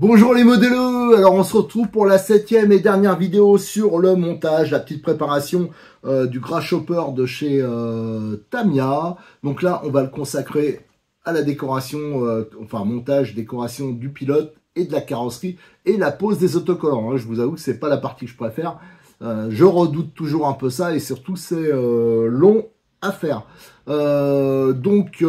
Bonjour les modèles Alors on se retrouve pour la septième et dernière vidéo sur le montage, la petite préparation euh, du gras Grasshopper de chez euh, Tamia. Donc là on va le consacrer à la décoration, euh, enfin montage, décoration du pilote et de la carrosserie et la pose des autocollants. Hein. Je vous avoue que c'est pas la partie que je préfère. je redoute toujours un peu ça et surtout c'est long à faire. donc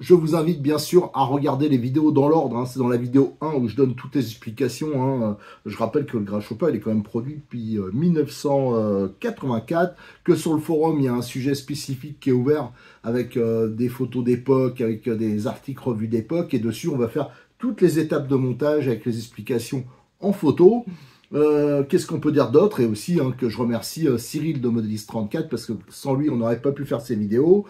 je vous invite bien sûr à regarder les vidéos dans l'ordre. Hein. C'est dans la vidéo 1 où je donne toutes les explications. Hein. Euh, je rappelle que le Grasshopper, il est quand même produit depuis 1984, euh, que sur le forum, il y a un sujet spécifique qui est ouvert avec euh, des photos d'époque, avec des articles revus d'époque. Et dessus, on va faire toutes les étapes de montage avec les explications en photo. qu'est-ce qu'on peut dire d'autre Et aussi hein, que je remercie Cyril de Modelist 34 parce que sans lui, on n'aurait pas pu faire ces vidéos.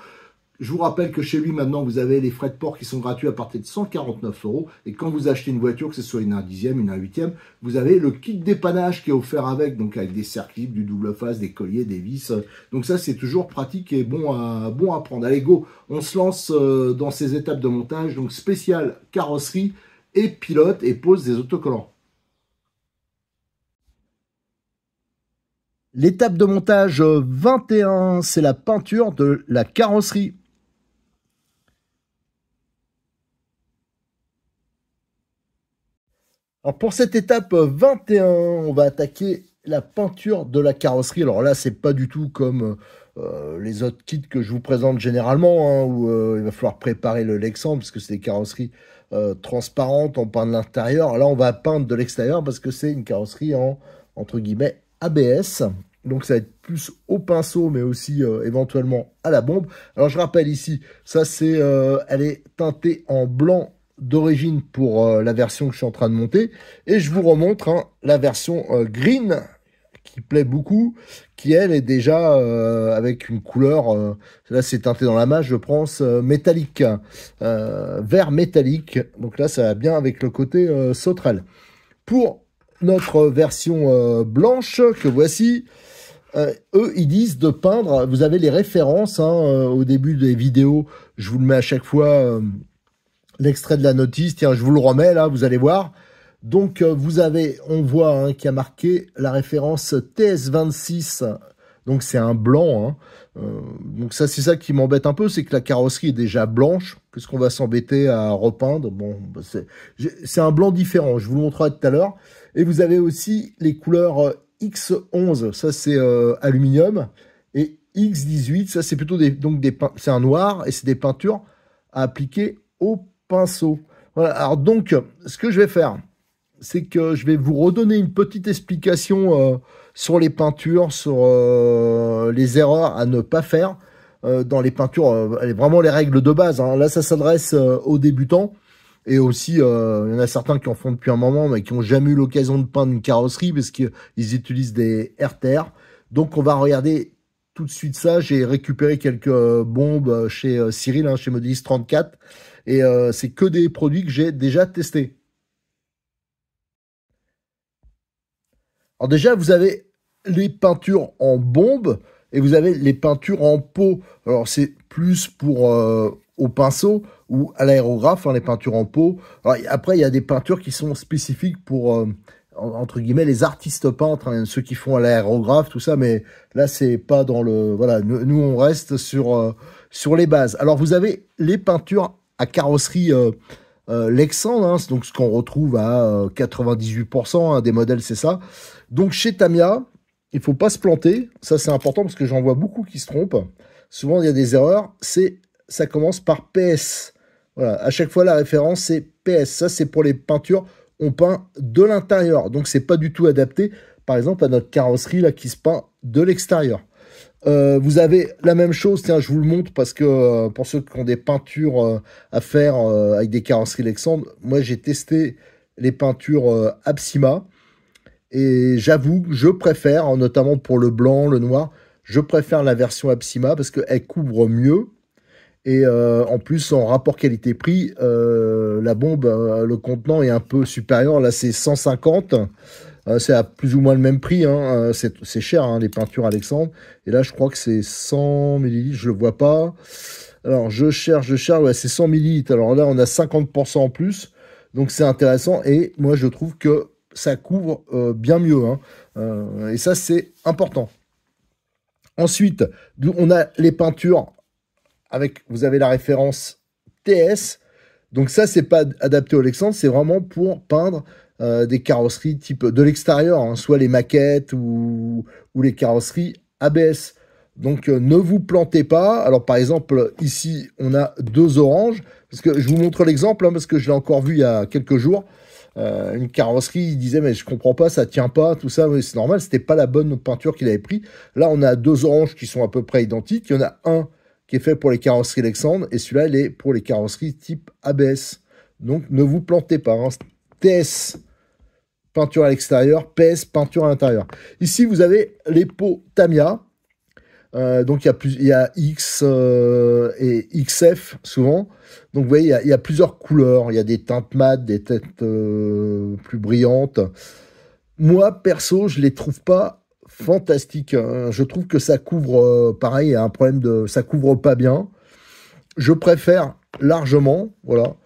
Je vous rappelle que chez lui, maintenant, vous avez les frais de port qui sont gratuits à partir de 149 euros. Et quand vous achetez une voiture, que ce soit une 1 dixième, une 1 huitième, vous avez le kit d'épanage qui est offert avec, donc avec des cercles, du double face, des colliers, des vis. Donc ça, c'est toujours pratique et bon bon à prendre. Allez, go, on se lance euh, dans ces étapes de montage. Donc spécial carrosserie et pilote et pose des autocollants. L'étape de montage 21, euh, c'est la peinture de la carrosserie. Alors pour cette étape 21, euh, on va attaquer la peinture de la carrosserie. Alors là, c'est pas du tout comme euh, euh, les autres kits que je vous présente généralement, hein, où il va falloir préparer le Lexan, parce que c'est des carrosseries transparentes, on peint de l'intérieur. Là, on va peindre de l'extérieur, parce que c'est une carrosserie en, entre guillemets, ABS. Donc ça va être plus au pinceau, mais aussi éventuellement à la bombe. Alors je rappelle ici, ça c'est, elle est teintée en blanc d'origine pour euh, la version que je suis en train de monter. Et je vous remontre hein, la version euh, green qui plaît beaucoup, qui elle est déjà euh, avec une couleur, là c'est teinté dans la masse je pense, métallique, vert métallique. Donc là ça va bien avec le côté sauterelle. Pour notre version blanche que voici, eux, ils disent de peindre, vous avez les références hein, au début des vidéos, je vous le mets à chaque fois l'extrait de la notice. Tiens, je vous le remets là, vous allez voir. Donc euh, vous avez, on voit hein, qui a marqué la référence TS26. Donc c'est un blanc. Hein. Euh, donc ça, c'est ça qui m'embête un peu, c'est que la carrosserie est déjà blanche. Qu'est-ce qu'on va s'embêter à repeindre Bon, bah, c'est un blanc différent. Je vous le montrerai tout à l'heure. Et vous avez aussi les couleurs euh, X11. Ça c'est aluminium et X18. Ça c'est plutôt des donc des c'est un noir et c'est des peintures à appliquer au pinceau. Voilà. Alors donc, ce que je vais faire, c'est que je vais vous redonner une petite explication euh, sur les peintures, sur euh, les erreurs à ne pas faire euh, dans les peintures, vraiment les règles de base. Hein. Là, ça s'adresse aux débutants. Et aussi, il y en a certains qui en font depuis un moment, mais qui n'ont jamais eu l'occasion de peindre une carrosserie parce qu'ils utilisent des RTR. Donc, on va regarder tout de suite ça. J'ai récupéré quelques bombes chez Cyril, hein, chez Modis 34. Et euh, c'est que des produits que j'ai déjà testés. Alors déjà, vous avez les peintures en bombe et vous avez les peintures en pot. Alors c'est plus pour euh, au pinceau ou à l'aérographe, hein, les peintures en pot. après, il y a des peintures qui sont spécifiques pour euh, entre guillemets les artistes peintres, hein, ceux qui font à l'aérographe, tout ça. Mais là, c'est pas dans le voilà. Nous, on reste sur sur les bases. Alors vous avez les peintures à carrosserie euh, euh, Lexan, hein, donc ce qu'on retrouve à 98% euh, hein, des modèles, c'est ça. Donc chez Tamia, il faut pas se planter. Ça, c'est important parce que j'en vois beaucoup qui se trompent. Souvent, il y a des erreurs. C'est, ça commence par PS. Voilà. À chaque fois, la référence, c'est PS. Ça, c'est pour les peintures. On peint de l'intérieur. Donc, c'est pas du tout adapté, par exemple, à notre carrosserie, là, qui se peint de l'extérieur. Euh, vous avez la même chose, tiens, je vous le montre parce que euh, pour ceux qui ont des peintures euh, à faire avec des carrosseries Lexandre, moi j'ai testé les peintures Absima et j'avoue, je préfère, hein, notamment pour le blanc, le noir, je préfère la version Absima parce qu'elle couvre mieux. Et en plus, en rapport qualité-prix, la bombe, le contenant est un peu supérieur. Là, c'est 150. Euh, c'est à plus ou moins le même prix. Hein. Euh, c'est cher, hein, les peintures Alexandre. Et là, je crois que c'est 100 millilitres. Je le vois pas. Alors, je cherche, je cherche. c'est 100 millilitres. Alors là, on a 50% en plus. Donc, c'est intéressant. Et moi, je trouve que ça couvre euh, bien mieux. Hein. et ça, c'est important. Ensuite, on a les peintures avec, vous avez la référence TS. Donc ça, c'est pas adapté au Alexandre, c'est vraiment pour peindre euh, des carrosseries type de l'extérieur, hein, soit les maquettes ou, les carrosseries ABS. Donc euh, ne vous plantez pas. Alors par exemple, ici, on a deux oranges. Parce que je vous montre l'exemple, hein, parce que je l'ai encore vu il y a quelques jours. Euh, une carrosserie, il disait mais je comprends pas, ça tient pas, tout ça, c'est normal, c'était pas la bonne peinture qu'il avait pris. Là, on a deux oranges qui sont à peu près identiques. Il y en a un qui est fait pour les carrosseries Alexandre et celui-là, il est pour les carrosseries type ABS. Donc ne vous plantez pas. Hein. TS peinture à l'extérieur, PS peinture à l'intérieur. Ici, vous avez les pots Tamiya. Euh, donc il y, a plus, il y a X euh, et XF souvent. Donc vous voyez, il y, a, plusieurs couleurs. Il y a des teintes mates, des têtes euh, plus brillantes. Moi, perso, je les trouve pas fantastiques. Hein. Je trouve que ça couvre, pareil, il y a un problème de, ça couvre pas bien. Je préfère largement, voilà,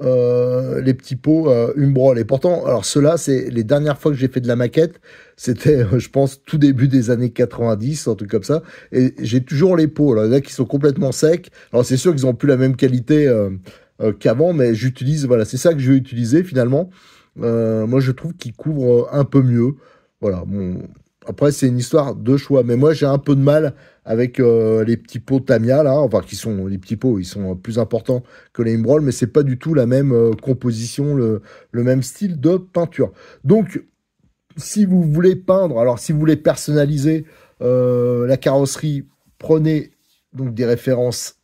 euh, les petits pots euh, une Umbrol. Et pourtant, alors cela c'est les dernières fois que j'ai fait de la maquette, c'était, euh, je pense, tout début des années 90, un truc comme ça. Et j'ai toujours les pots là, a qui sont complètement secs. Alors c'est sûr qu'ils ont plus la même qualité qu'avant, mais j'utilise, voilà, c'est ça que je vais utiliser finalement. moi, je trouve qu'ils couvrent un peu mieux. Voilà. Bon, après, c'est une histoire de choix, mais moi, j'ai un peu de mal avec euh, les petits pots Tamia là, enfin qui sont les petits pots, ils sont euh, plus importants que les Imbrol, mais c'est pas du tout la même euh, composition, le, même style de peinture. Donc, si vous voulez peindre, alors si vous voulez personnaliser la carrosserie, prenez donc des références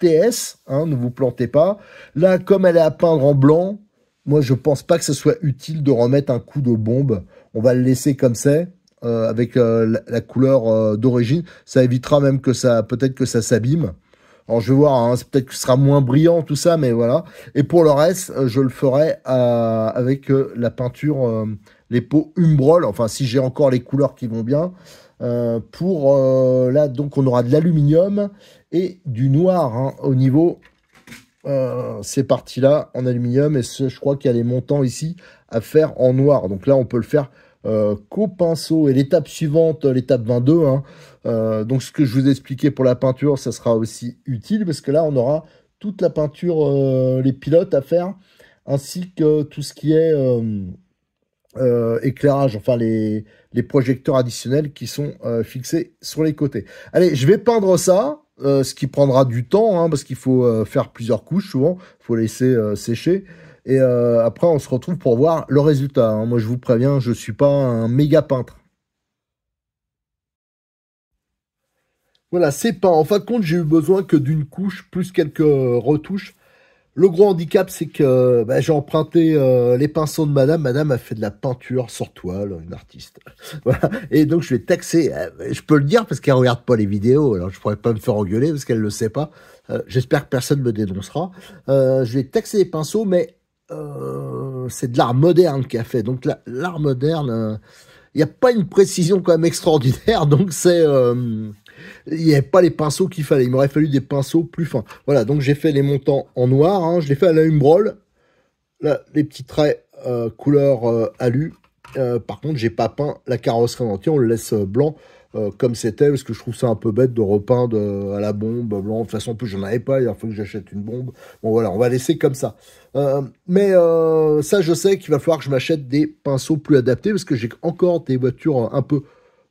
TS, hein, ne vous plantez pas. Là, comme elle est à peindre en blanc, moi je pense pas que ce soit utile de remettre un coup de bombe. On va le laisser comme c'est. Euh, avec euh, la, couleur euh, d'origine. Ça évitera même que ça, peut-être que ça s'abîme. Alors je vais voir, hein, peut-être que ce sera moins brillant tout ça, mais voilà. Et pour le reste, je le ferai avec la peinture, les peaux Umbrol, enfin si j'ai encore les couleurs qui vont bien. pour là, donc on aura de l'aluminium et du noir hein, au niveau ces parties-là en aluminium. Et je crois qu'il y a les montants ici à faire en noir. Donc là, on peut le faire qu'au euh, pinceau. Et l'étape suivante, l'étape 22, hein. euh, donc ce que je vous ai expliqué pour la peinture, ça sera aussi utile parce que là, on aura toute la peinture, euh, les pilotes à faire, ainsi que tout ce qui est éclairage, enfin les, projecteurs additionnels qui sont fixés sur les côtés. Allez, je vais peindre ça. ce qui prendra du temps, hein, parce qu'il faut faire plusieurs couches souvent, il faut laisser sécher. Et euh, après, on se retrouve pour voir le résultat. Hein. Moi, je vous préviens, je ne suis pas un méga peintre. Voilà, c'est pas. En fin de compte, j'ai eu besoin que d'une couche plus quelques retouches. Le gros handicap, c'est que bah, j'ai emprunté euh, les pinceaux de madame. Madame a fait de la peinture sur toile, une artiste. Et donc, je vais taxer. Euh, je peux le dire parce qu'elle regarde pas les vidéos. Alors, je pourrais pas me faire engueuler parce qu'elle le sait pas. J'espère que personne ne me dénoncera. je vais taxer les pinceaux, mais euh, c'est de l'art moderne qui a fait. Donc l'art moderne, euh, il n'y a pas une précision quand même extraordinaire. Donc c'est euh, il n'y avait pas les pinceaux qu'il fallait. Il m'aurait fallu des pinceaux plus fins. Voilà, donc j'ai fait les montants en noir. Hein. Je l'ai fait à la Umbrol, Là, les petits traits couleur alu. par contre, j'ai pas peint la carrosserie en entier. On le laisse blanc euh, comme c'était, parce que je trouve ça un peu bête de repeindre euh, à la bombe euh, blanc. De toute façon, en plus, j'en avais pas, il faut que j'achète une bombe. Bon, voilà, on va laisser comme ça. mais ça, je sais qu'il va falloir que je m'achète des pinceaux plus adaptés, parce que j'ai encore des voitures un peu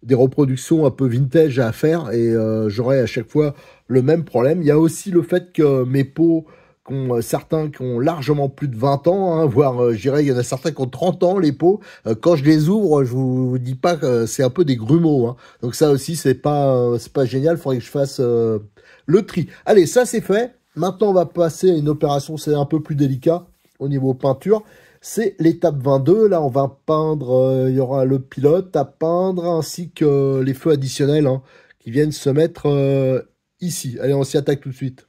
des reproductions un peu vintage à faire et j'aurai à chaque fois le même problème. Il y a aussi le fait que mes peaux... Euh, certains qui ont largement plus de 20 ans, hein, voire, euh, je dirais, il y en a certains qui ont 30 ans, les peaux. Euh, quand je les ouvre, je vous, vous dis pas que c'est un peu des grumeaux. Hein. Donc ça aussi, c'est pas, c'est pas génial. il Faudrait que je fasse le tri. Allez, ça c'est fait. Maintenant, on va passer à une opération, c'est un peu plus délicat au niveau peinture. C'est l'étape 22. Là, on va peindre, il y aura le pilote à peindre ainsi que les feux additionnels hein, qui viennent se mettre ici. Allez, on s'y attaque tout de suite.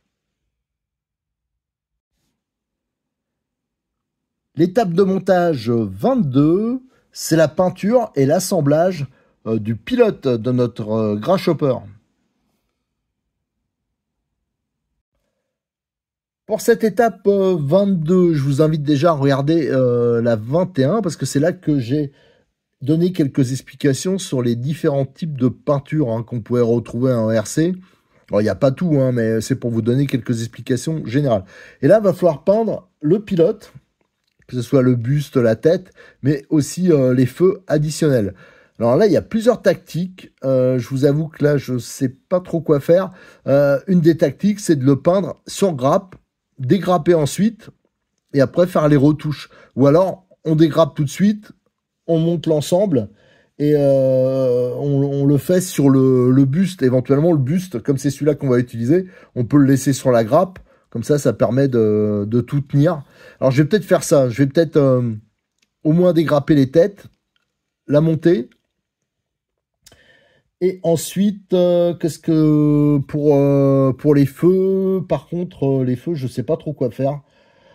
L'étape de montage 22, c'est la peinture et l'assemblage euh, du pilote de notre euh, Grasshopper. Pour cette étape 22, euh, je vous invite déjà à regarder la 21 parce que c'est là que j'ai donné quelques explications sur les différents types de peinture hein, qu'on pouvait retrouver en RC. il n'y a pas tout, hein, mais c'est pour vous donner quelques explications générales. Et là, il va falloir peindre le pilote que ce soit le buste, la tête, mais aussi euh, les feux additionnels. Alors là, il y a plusieurs tactiques. Euh, je vous avoue que là, je ne sais pas trop quoi faire. Euh, une des tactiques, c'est de le peindre sur grappe, dégrapper ensuite, et après faire les retouches. Ou alors, on dégrappe tout de suite, on monte l'ensemble, et on, le fait sur le, le, buste. Éventuellement, le buste, comme c'est celui-là qu'on va utiliser, on peut le laisser sur la grappe, comme ça, ça permet de, tout tenir. Alors, je vais peut-être faire ça. Je vais peut-être euh, au moins dégrapper les têtes, la monter. Et ensuite, euh, qu'est-ce que pour, euh, pour les feux Par contre, les feux, je ne sais pas trop quoi faire.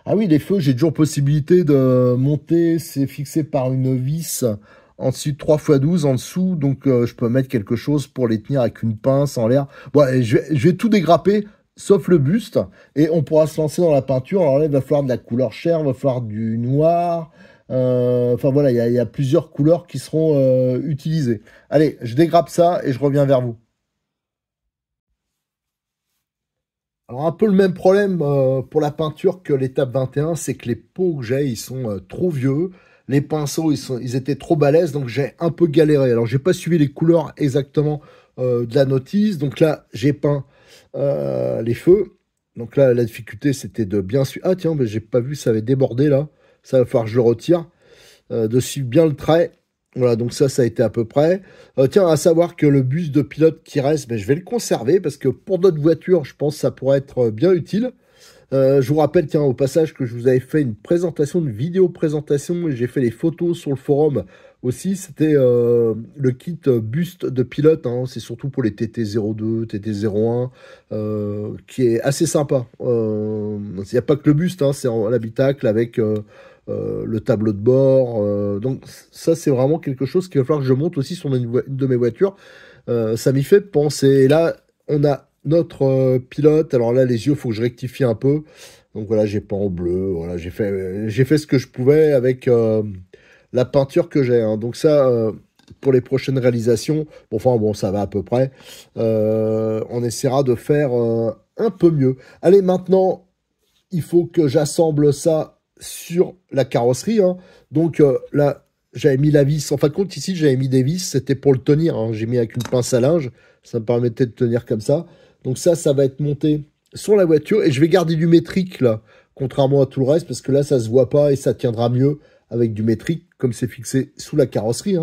Ah oui, les feux, j'ai toujours possibilité de monter. C'est fixé par une vis. Ensuite, 3 x 12 en dessous. Donc, je peux mettre quelque chose pour les tenir avec une pince en l'air. Bon, je, vais tout dégrapper sauf le buste, et on pourra se lancer dans la peinture. Alors là, il va falloir de la couleur chair, il va falloir du noir. Euh, enfin voilà, il y a, plusieurs couleurs qui seront euh, utilisées. Allez, je dégrappe ça et je reviens vers vous. Alors un peu le même problème euh, pour la peinture que l'étape 21, c'est que les pots que j'ai, ils sont trop vieux. Les pinceaux, ils, ils étaient trop balèzes, donc j'ai un peu galéré. Alors j'ai pas suivi les couleurs exactement de la notice, donc là j'ai peint euh, les feux. Donc là, la difficulté, c'était de bien suivre. Ah tiens, mais j'ai pas vu, ça avait débordé là. Ça va falloir que je le retire. Euh, de suivre bien le trait. Voilà, donc ça, ça a été à peu près. Euh, tiens, à savoir que le bus de pilote qui reste, mais ben, je vais le conserver parce que pour d'autres voitures, je pense ça pourrait être bien utile. je vous rappelle, tiens, au passage, que je vous avais fait une présentation, une vidéo présentation, et j'ai fait les photos sur le forum aussi, c'était euh, le kit euh, buste de pilote. Hein. c'est surtout pour les TT02, TT01, euh, qui est assez sympa. Il n'y a pas que le buste, hein. c'est l'habitacle avec le tableau de bord. donc ça, c'est vraiment quelque chose qu'il va falloir que je monte aussi sur une, de mes voitures. ça m'y fait penser. là, on a notre pilote. Alors là, les yeux, il faut que je rectifie un peu. Donc voilà, j'ai pas en bleu. Voilà, j'ai fait, j'ai fait ce que je pouvais avec la peinture que j'ai. Hein. Donc ça, euh, pour les prochaines réalisations, bon, enfin bon, ça va à peu près. Euh, on essaiera de faire euh, un peu mieux. Allez, maintenant, il faut que j'assemble ça sur la carrosserie. Hein. Donc là, j'avais mis la vis. En fin de compte, ici, j'avais mis des vis. C'était pour le tenir. Hein. J'ai mis avec une pince à linge. Ça me permettait de tenir comme ça. Donc ça, ça va être monté sur la voiture. Et je vais garder du métrique là, contrairement à tout le reste, parce que là, ça se voit pas et ça tiendra mieux avec du métrique comme c'est fixé sous la carrosserie.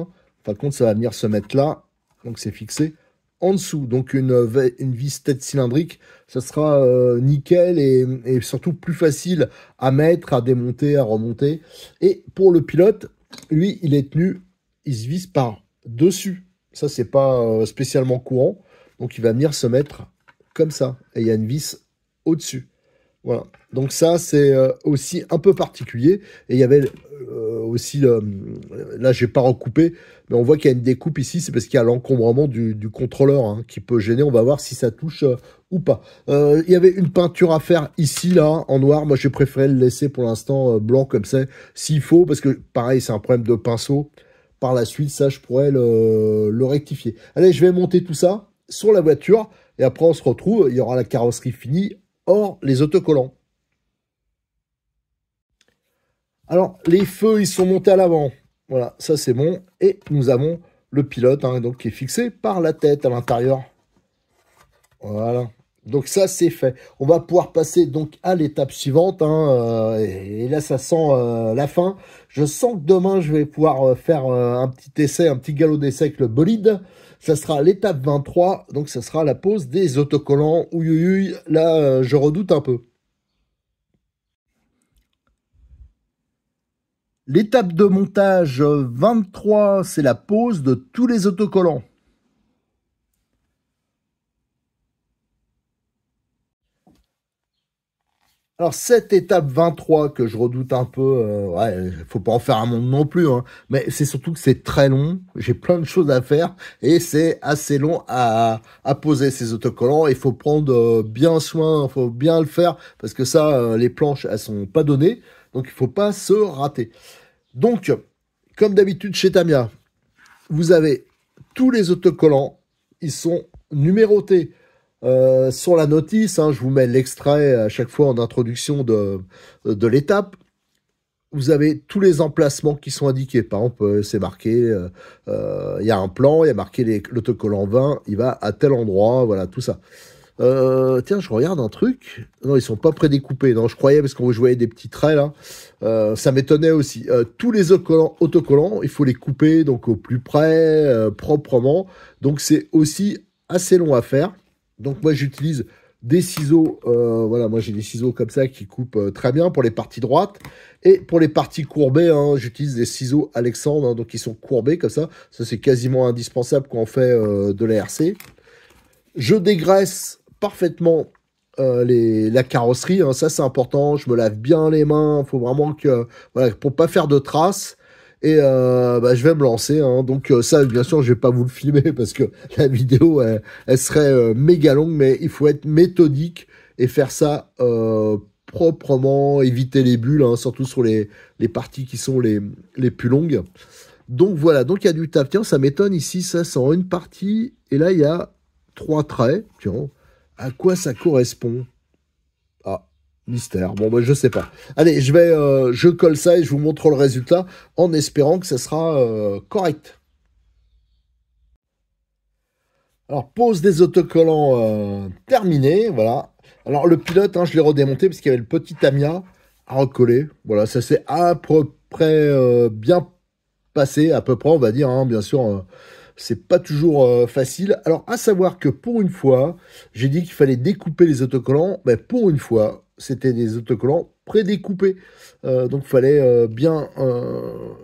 par hein. contre ça va venir se mettre là. Donc c'est fixé en dessous. Donc une, euh, une vis tête cylindrique, ça sera euh, nickel et, surtout plus facile à mettre, à démonter, à remonter. Et pour le pilote, lui, il est tenu, il se vise par dessus. Ça, c'est pas euh, spécialement courant. Donc il va venir se mettre comme ça. Et il y a une vis au-dessus. Voilà. Donc ça, c'est euh, aussi un peu particulier. Et il y avait euh, aussi, le, euh, là, j'ai pas recoupé, mais on voit qu'il y a une découpe ici. C'est parce qu'il y a l'encombrement du, contrôleur hein, qui peut gêner. On va voir si ça touche ou pas. il y avait une peinture à faire ici, là, en noir. Moi, j'ai préféré le laisser pour l'instant blanc comme ça, s'il faut, parce que pareil, c'est un problème de pinceau. Par la suite, ça, je pourrais le rectifier. Allez, je vais monter tout ça sur la voiture. Et après, on se retrouve. Il y aura la carrosserie finie Or, les autocollants. Alors, les feux, ils sont montés à l'avant. Voilà, ça c'est bon. Et nous avons le pilote, hein, donc qui est fixé par la tête à l'intérieur. Voilà. Donc ça c'est fait. On va pouvoir passer donc à l'étape suivante. Hein, euh, et, là ça sent euh, la fin. Je sens que demain je vais pouvoir euh, faire un petit essai, un petit galop d'essai avec le bolide. Ça sera l'étape 23, donc ça sera la pose des autocollants. Ouïouïouï, là, euh, je redoute un peu. L'étape de montage 23, c'est la pose de tous les autocollants. Alors cette étape 23 que je redoute un peu, il euh, ouais, faut pas en faire un monde non plus, hein. mais c'est surtout que c'est très long, j'ai plein de choses à faire et c'est assez long à, poser ces autocollants. Il faut prendre euh, bien soin, il faut bien le faire parce que ça, euh, les planches elles sont pas données, donc il faut pas se rater. Donc, comme d'habitude chez Tamia, vous avez tous les autocollants, ils sont numérotés. Euh, sur la notice, hein, je vous mets l'extrait à chaque fois en introduction de, l'étape. Vous avez tous les emplacements qui sont indiqués. Par exemple, euh, c'est marqué, euh, il y a un plan, il y a marqué l'autocollant 20, il va à tel endroit, voilà, tout ça. tiens, je regarde un truc. Non, ils sont pas prédécoupés. Non, je croyais parce qu'on voyait des petits traits là. ça m'étonnait aussi. tous les autocollants, autocollants, il faut les couper donc au plus près, proprement. Donc c'est aussi assez long à faire. Donc moi j'utilise des ciseaux, euh, voilà, moi j'ai des ciseaux comme ça qui coupent euh, très bien pour les parties droites. Et pour les parties courbées, hein, j'utilise des ciseaux Alexandre, hein, donc ils sont courbés comme ça. Ça c'est quasiment indispensable quand on fait euh, de l'ARC. Je dégraisse parfaitement la carrosserie, hein. ça c'est important. Je me lave bien les mains, faut vraiment que, voilà, pour pas faire de traces. Et euh, bah, je vais me lancer. Hein. Donc euh, ça, bien sûr, je vais pas vous le filmer parce que la vidéo, elle, serait euh, méga longue, mais il faut être méthodique et faire ça proprement, éviter les bulles, hein, surtout sur les, les parties qui sont les, les plus longues. Donc voilà, donc il y a du taf. Tiens, ça m'étonne ici, ça, c'est une partie. Et là, il y a trois traits. Tiens, à quoi ça correspond Mystère. Bon, ben je sais pas. Allez, je vais, euh, je colle ça et je vous montre le résultat en espérant que ça sera euh, correct. Alors, pose des autocollants euh, terminés, voilà. Alors, le pilote, hein, je l'ai redémonté parce qu'il y avait le petit Tamia à recoller. Voilà, ça s'est à peu près bien passé, à peu près, on va dire, hein. bien sûr c'est pas toujours facile. Alors, à savoir que pour une fois, j'ai dit qu'il fallait découper les autocollants, mais pour une fois, c'était des autocollants prédécoupés. Euh, donc fallait euh, bien, euh,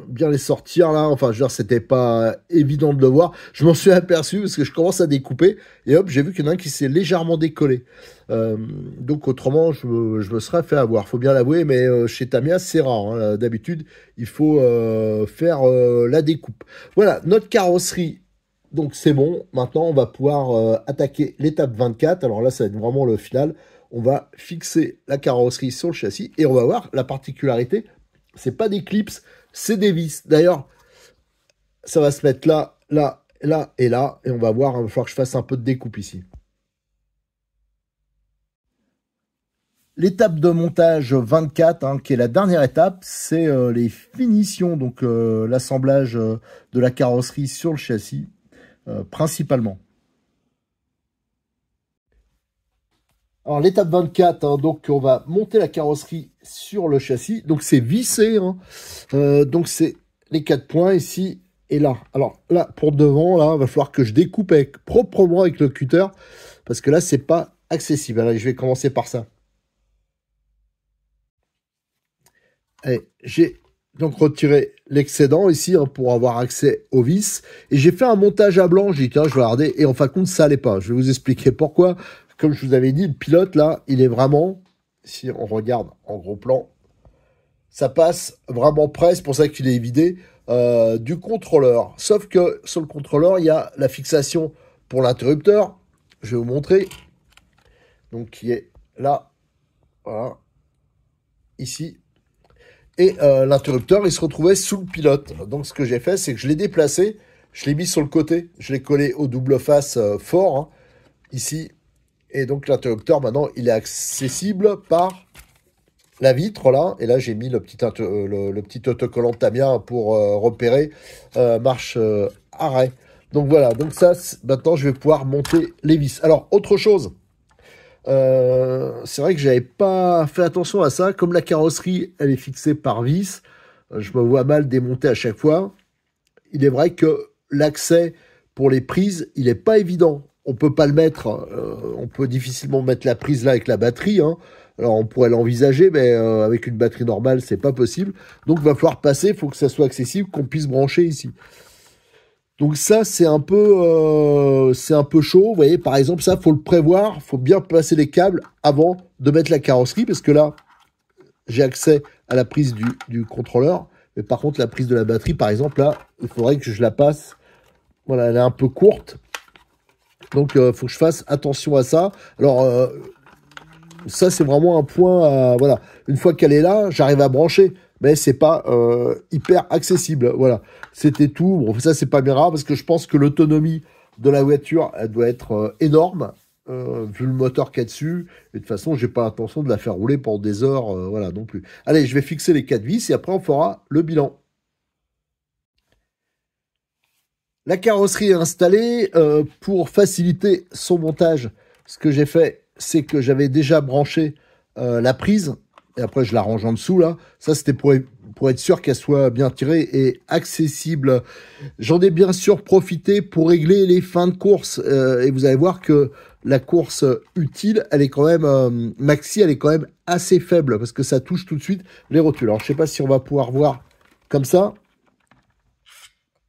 bien les sortir là. Enfin, je veux dire, c'était pas évident de le voir. Je m'en suis aperçu parce que je commence à découper et hop, j'ai vu qu'il y en a un qui s'est légèrement décollé. Euh, donc autrement, je me, serais fait avoir. Faut bien l'avouer, mais chez Tamia, c'est rare. Hein. D'habitude, il faut faire la découpe. Voilà, notre carrosserie donc c'est bon, maintenant on va pouvoir attaquer l'étape 24. Alors là, ça va être vraiment le final on va fixer la carrosserie sur le châssis et on va voir la particularité. C'est pas des clips, c'est des vis. D'ailleurs, ça va se mettre là, là, là et là. Et on va voir, il va falloir que je fasse un peu de découpe ici. L'étape de montage 24, hein, qui est la dernière étape, c'est euh, les finitions, donc euh, l'assemblage euh, de la carrosserie sur le châssis, principalement. Alors l'étape 24, hein, donc on va monter la carrosserie sur le châssis. Donc c'est vissé, hein. euh, donc c'est les quatre points ici et là. Alors là, pour devant, là, va falloir que je découpe proprement avec le cutter, parce que là, c'est pas accessible. Allez, je vais commencer par ça. J'ai donc retiré l'excédent ici hein, pour avoir accès aux vis. Et j'ai fait un montage à blanc. J'ai dit, je vais regarder. Et en fin de compte, ça n'allait pas. Je vais vous expliquer pourquoi comme je vous avais dit, le pilote, là, il est vraiment, si on regarde en gros plan, ça passe vraiment presque, pour ça qu'il est vidé, euh, du contrôleur. Sauf que sur le contrôleur, il y a la fixation pour l'interrupteur. Je vais vous montrer. Donc, qui est là. Voilà. Ici. Et euh, l'interrupteur, il se retrouvait sous le pilote. Donc, ce que j'ai fait, c'est que je l'ai déplacé. Je l'ai mis sur le côté. Je l'ai collé au double face euh, fort. Hein. Ici, et donc l'interrupteur, maintenant, il est accessible par la vitre, là. Et là, j'ai mis le petit, euh, le, petit autocollant Tamiya pour euh, repérer euh, marche arrêt. Donc voilà, donc ça, maintenant, je vais pouvoir monter les vis. Alors, autre chose, c'est vrai que j'avais pas fait attention à ça. Comme la carrosserie, elle est fixée par vis, je me vois mal démonter à chaque fois. Il est vrai que l'accès pour les prises, il n'est pas évident on peut pas le mettre, euh, on peut difficilement mettre la prise là avec la batterie. Hein. Alors on pourrait l'envisager, mais euh, avec une batterie normale, c'est pas possible. Donc il va falloir passer, il faut que ça soit accessible, qu'on puisse brancher ici. Donc ça, c'est un peu, euh, un peu chaud. Vous voyez, par exemple, ça, faut le prévoir, faut bien passer les câbles avant de mettre la carrosserie, parce que là, j'ai accès à la prise du, du contrôleur, mais par contre, la prise de la batterie, par exemple, là, il faudrait que je la passe. Voilà, elle est un peu courte. Donc, il euh, faut que je fasse attention à ça. Alors, euh, ça, c'est vraiment un point. voilà. Une fois qu'elle est là, j'arrive à brancher mais c'est pas euh, hyper accessible. Voilà, c'était tout. Bon, ça c'est pas bien parce que je pense que l'autonomie de la voiture elle doit être énorme vu le moteur qu'il y a dessus. Et de toute façon, j'ai pas l'intention de la faire rouler pendant des heures, voilà non plus. Allez, je vais fixer les quatre vis et après on fera le bilan. La carrosserie est installée. Euh, pour faciliter son montage, ce que j'ai fait, c'est que j'avais déjà branché euh, la prise. Et après, je la range en dessous, là. Ça, c'était pour, pour être sûr qu'elle soit bien tirée et accessible. J'en ai bien sûr profité pour régler les fins de course. Euh, et vous allez voir que la course utile, elle est quand même, maxi, elle est quand même assez faible parce que ça touche tout de suite les rotules. Alors, je sais pas si on va pouvoir voir comme ça.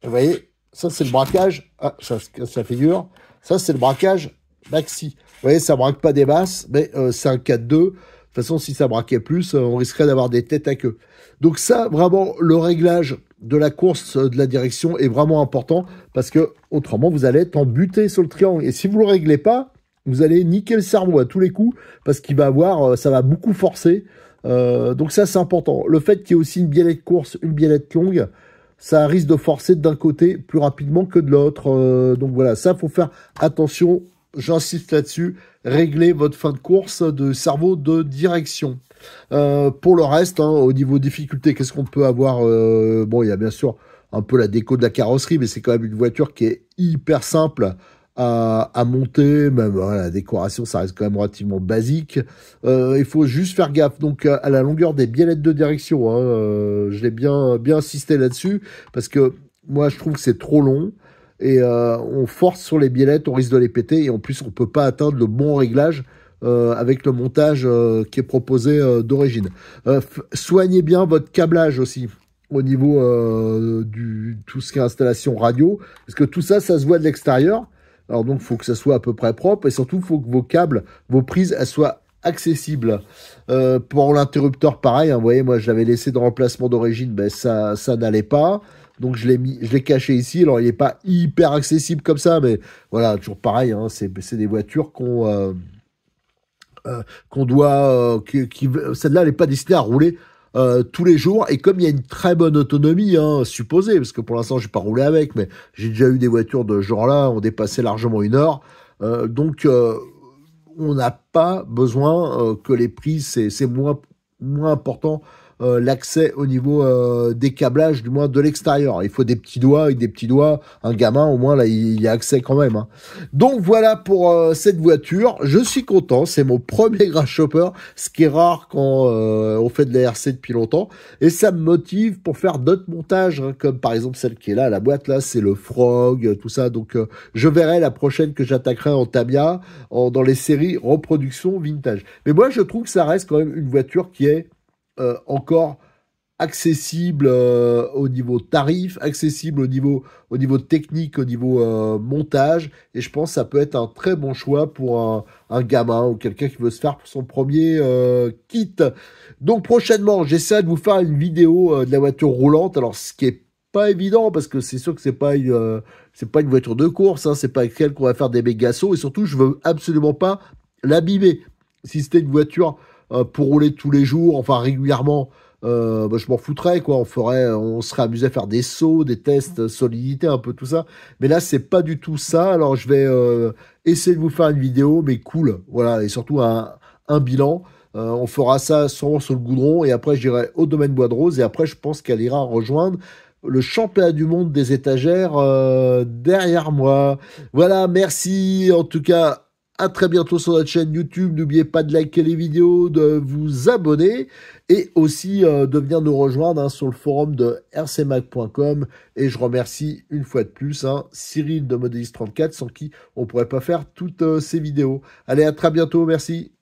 Vous voyez, ça, c'est le braquage. Ah, ça casse la figure. Ça, c'est le braquage maxi. Vous voyez, ça braque pas des basses, mais euh, c'est un 4-2. De toute façon, si ça braquait plus, euh, on risquerait d'avoir des têtes à queue. Donc ça, vraiment, le réglage de la course, euh, de la direction est vraiment important parce que autrement, vous allez être en buté sur le triangle. Et si vous le réglez pas, vous allez niquer le cerveau à tous les coups parce qu'il va avoir, ça va beaucoup forcer. donc ça, c'est important. Le fait qu'il y ait aussi une biellette course, une biellette longue, ça risque de forcer d'un côté plus rapidement que de l'autre. Euh, donc voilà, ça faut faire attention. J'insiste là-dessus. régler votre fin de course de cerveau de direction. Euh, pour le reste, hein, au niveau difficulté, qu'est-ce qu'on peut avoir euh, Bon, il y a bien sûr un peu la déco de la carrosserie, mais c'est quand même une voiture qui est hyper simple à, monter, même voilà, la décoration ça reste quand même relativement basique. Euh, il faut juste faire gaffe donc à la longueur des biellettes de direction. Hein, euh, je l'ai bien bien insisté là-dessus parce que moi je trouve que c'est trop long et euh, on force sur les biellettes, on risque de les péter et en plus on peut pas atteindre le bon réglage. Euh, avec le montage euh, qui est proposé euh, d'origine. Euh, soignez bien votre câblage aussi au niveau du tout ce qui est installation radio, parce que tout ça, ça se voit de l'extérieur. Alors donc, il faut que ça soit à peu près propre et surtout, il faut que vos câbles, vos prises, elles soient accessibles. Euh, pour l'interrupteur, pareil. Hein, vous voyez, moi, je l'avais laissé dans l'emplacement d'origine, mais ben, ça, ça n'allait pas. Donc je l'ai mis, je l'ai caché ici. Alors il n'est pas hyper accessible comme ça, mais voilà, toujours pareil. Hein, c'est des voitures qu'on euh, euh, qu'on doit, qui, celle-là, elle n'est pas destinée à rouler euh, tous les jours. Et comme il y a une très bonne autonomie, hein, supposée, parce que pour l'instant, je n'ai pas roulé avec, mais j'ai déjà eu des voitures de genre-là, on dépassait largement une heure. Euh, donc, euh, on n'a pas besoin que les prix, c'est moins, moins important euh, l'accès au niveau euh, des câblages, du moins de l'extérieur. Il faut des petits doigts, et des petits doigts, un gamin au moins là il y a accès quand même. Hein. Donc voilà pour euh, cette voiture. Je suis content, c'est mon premier grasshopper, ce qui est rare quand euh, on fait de la RC depuis longtemps, et ça me motive pour faire d'autres montages, hein, comme par exemple celle qui est là, la boîte là, c'est le frog, tout ça. Donc je verrai la prochaine que j'attaquerai en Tabia en, dans les séries reproduction vintage. Mais moi je trouve que ça reste quand même une voiture qui est euh, encore accessible euh, au niveau tarif, accessible au niveau, au niveau technique, au niveau euh, montage. Et je pense que ça peut être un très bon choix pour un, gamin ou quelqu'un qui veut se faire pour son premier kit. Donc prochainement, j'essaie de vous faire une vidéo de la voiture roulante. Alors ce qui est pas évident parce que c'est sûr que c'est pas c'est pas une voiture de course, hein, c'est pas avec elle qu'on va faire des méga et surtout je veux absolument pas l'abîmer. Si c'était une voiture euh, pour rouler tous les jours, enfin régulièrement, euh, bah, je m'en foutrais quoi. On ferait, on serait amusé à faire des sauts, des tests, solidité, un peu tout ça. Mais là, c'est pas du tout ça. Alors, je vais euh, essayer de vous faire une vidéo, mais cool, voilà, et surtout un, bilan. on fera ça sur le goudron et après j'irai au domaine Bois de Rose et après je pense qu'elle ira rejoindre le championnat du monde des étagères derrière moi. Voilà, merci en tout cas à très bientôt sur notre chaîne YouTube. N'oubliez pas de liker les vidéos, de vous abonner et aussi euh, de venir nous rejoindre hein, sur le forum de rcmac.com. Et je remercie une fois de plus hein, Cyril de modélis 34 sans qui on pourrait pas faire toutes euh, ces vidéos. Allez, à très bientôt. Merci.